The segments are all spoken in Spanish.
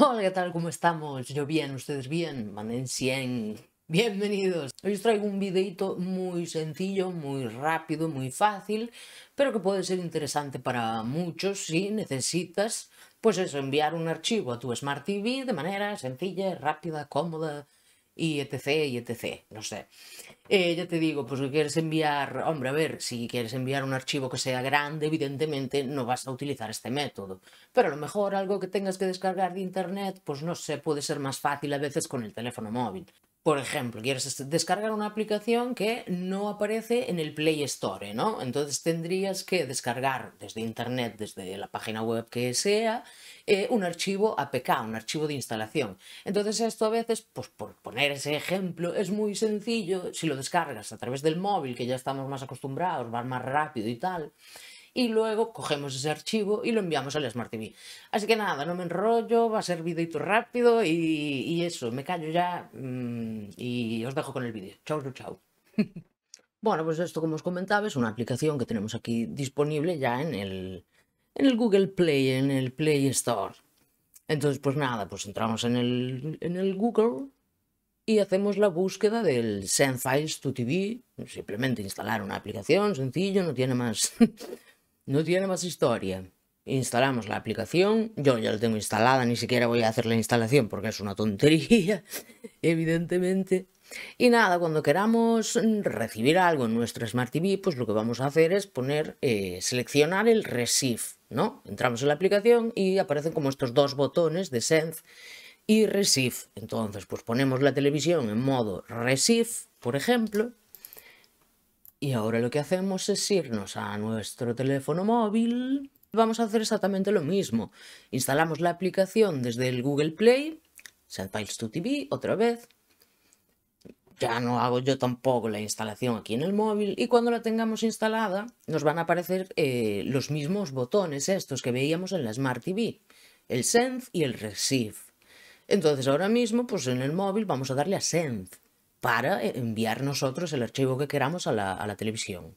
Hola, ¿qué tal? ¿Cómo estamos? Yo bien, ¿ustedes bien? Manden 100. Bienvenidos. Hoy os traigo un videito muy sencillo, muy rápido, muy fácil, pero que puede ser interesante para muchos si necesitas, pues eso, enviar un archivo a tu Smart TV de manera sencilla, rápida, cómoda, y etc, y etc, no sé. Eh, ya te digo, pues si quieres enviar, hombre, a ver, si quieres enviar un archivo que sea grande, evidentemente no vas a utilizar este método. Pero a lo mejor algo que tengas que descargar de internet, pues no sé, puede ser más fácil a veces con el teléfono móvil. Por ejemplo, quieres descargar una aplicación que no aparece en el Play Store, ¿no? Entonces tendrías que descargar desde Internet, desde la página web que sea, eh, un archivo APK, un archivo de instalación. Entonces esto a veces, pues por poner ese ejemplo, es muy sencillo, si lo descargas a través del móvil, que ya estamos más acostumbrados, va más rápido y tal, y luego cogemos ese archivo y lo enviamos al Smart TV. Así que nada, no me enrollo, va a ser videito rápido y, eso, me callo ya mm, y os dejo con el vídeo. Chao, chao, chao. bueno, pues esto como os comentaba es una aplicación que tenemos aquí disponible ya en el, en el Google Play, en el Play Store. Entonces, pues nada, pues entramos en el, en el Google y hacemos la búsqueda del Send Files to TV. Simplemente instalar una aplicación, sencillo, no tiene más, No tiene más historia. Instalamos la aplicación, yo ya la tengo instalada, ni siquiera voy a hacer la instalación porque es una tontería, evidentemente. Y nada, cuando queramos recibir algo en nuestro Smart TV, pues lo que vamos a hacer es poner, eh, seleccionar el Receive, ¿no? Entramos en la aplicación y aparecen como estos dos botones de Send y Receive. Entonces, pues ponemos la televisión en modo Receive, por ejemplo, y ahora lo que hacemos es irnos a nuestro teléfono móvil. Vamos a hacer exactamente lo mismo. Instalamos la aplicación desde el Google Play, SetPiles Files to TV, otra vez. Ya no hago yo tampoco la instalación aquí en el móvil. Y cuando la tengamos instalada, nos van a aparecer eh, los mismos botones estos que veíamos en la Smart TV. El Send y el Receive. Entonces ahora mismo, pues en el móvil vamos a darle a Send para eh, enviar nosotros el archivo que queramos a la, televisión.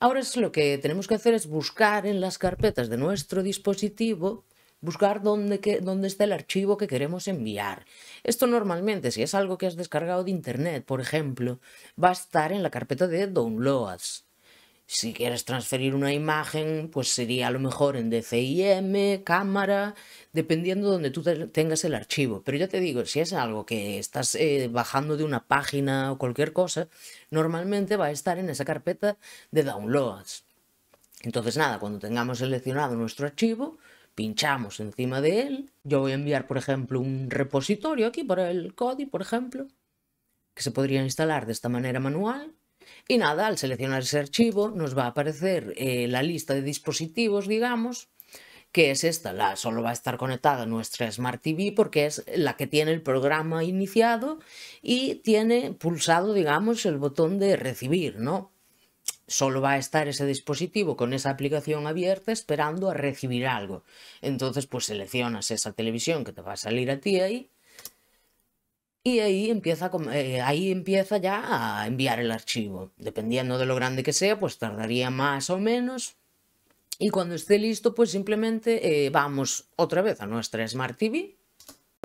Ahora es lo que tenemos que hacer es buscar en las carpetas de nuestro dispositivo buscar dónde, dónde, está el archivo que queremos enviar. Esto normalmente, si es algo que has descargado de Internet, por ejemplo, va a estar en la carpeta de downloads. Si quieres transferir una imagen, pues sería a lo mejor en DCIM, cámara, dependiendo donde tú tengas el archivo. Pero ya te digo, si es algo que estás eh, bajando de una página o cualquier cosa, normalmente va a estar en esa carpeta de downloads. Entonces nada, cuando tengamos seleccionado nuestro archivo, pinchamos encima de él. Yo voy a enviar, por ejemplo, un repositorio aquí para el Cody por ejemplo, que se podría instalar de esta manera manual. Y nada, al seleccionar ese archivo nos va a aparecer eh, la lista de dispositivos, digamos, que es esta, la, solo va a estar conectada a nuestra Smart TV porque es la que tiene el programa iniciado y tiene pulsado, digamos, el botón de recibir, ¿no? Solo va a estar ese dispositivo con esa aplicación abierta esperando a recibir algo. Entonces, pues seleccionas esa televisión que te va a salir a ti ahí y ahí empieza, eh, ahí empieza ya a enviar el archivo. Dependiendo de lo grande que sea, pues tardaría más o menos. Y cuando esté listo, pues simplemente eh, vamos otra vez a nuestra Smart TV.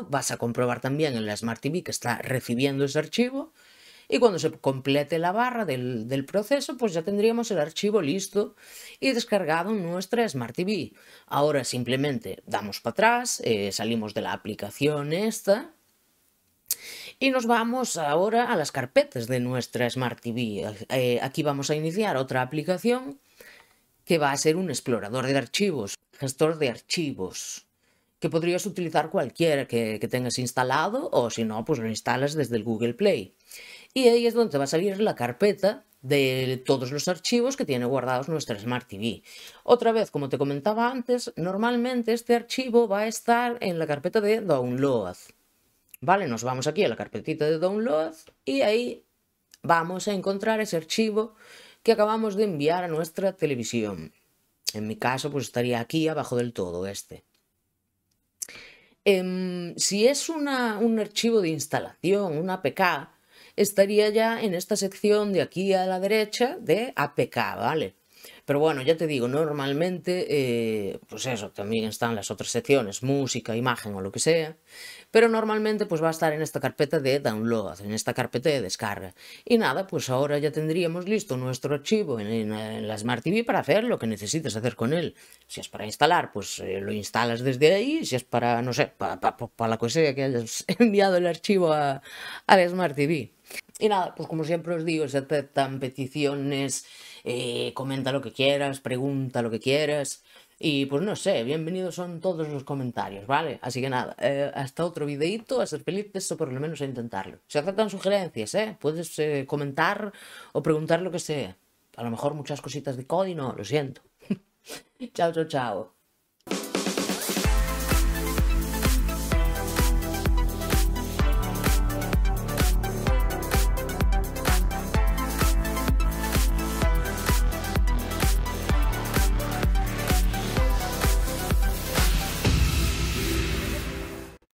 Vas a comprobar también en la Smart TV que está recibiendo ese archivo. Y cuando se complete la barra del, proceso, pues ya tendríamos el archivo listo y descargado en nuestra Smart TV. Ahora simplemente damos para atrás, eh, salimos de la aplicación esta y nos vamos ahora a las carpetas de nuestra Smart TV. Eh, aquí vamos a iniciar otra aplicación que va a ser un explorador de archivos, gestor de archivos, que podrías utilizar cualquiera que, tengas instalado o si no, pues lo instalas desde el Google Play. Y ahí es donde va a salir la carpeta de todos los archivos que tiene guardados nuestra Smart TV. Otra vez, como te comentaba antes, normalmente este archivo va a estar en la carpeta de Download. Vale, nos vamos aquí a la carpetita de download y ahí vamos a encontrar ese archivo que acabamos de enviar a nuestra televisión. En mi caso, pues estaría aquí abajo del todo este. Em, si es una, un archivo de instalación, un APK, estaría ya en esta sección de aquí a la derecha de APK, ¿vale? Pero bueno, ya te digo, normalmente, eh, pues eso, también están las otras secciones, música, imagen o lo que sea, pero normalmente pues va a estar en esta carpeta de download, en esta carpeta de descarga. Y nada, pues ahora ya tendríamos listo nuestro archivo en, la Smart TV para hacer lo que necesites hacer con él. Si es para instalar, pues eh, lo instalas desde ahí, si es para, no sé, para la cosa que hayas enviado el archivo a, a la Smart TV. Y nada, pues como siempre os digo, se aceptan peticiones, eh, comenta lo que quieras, pregunta lo que quieras. Y pues no sé, bienvenidos son todos los comentarios, ¿vale? Así que nada, eh, hasta otro videito, a ser felices o por lo menos a intentarlo. Se aceptan sugerencias, ¿eh? Puedes eh, comentar o preguntar lo que sea. A lo mejor muchas cositas de código, no, lo siento. chao, chao, chao.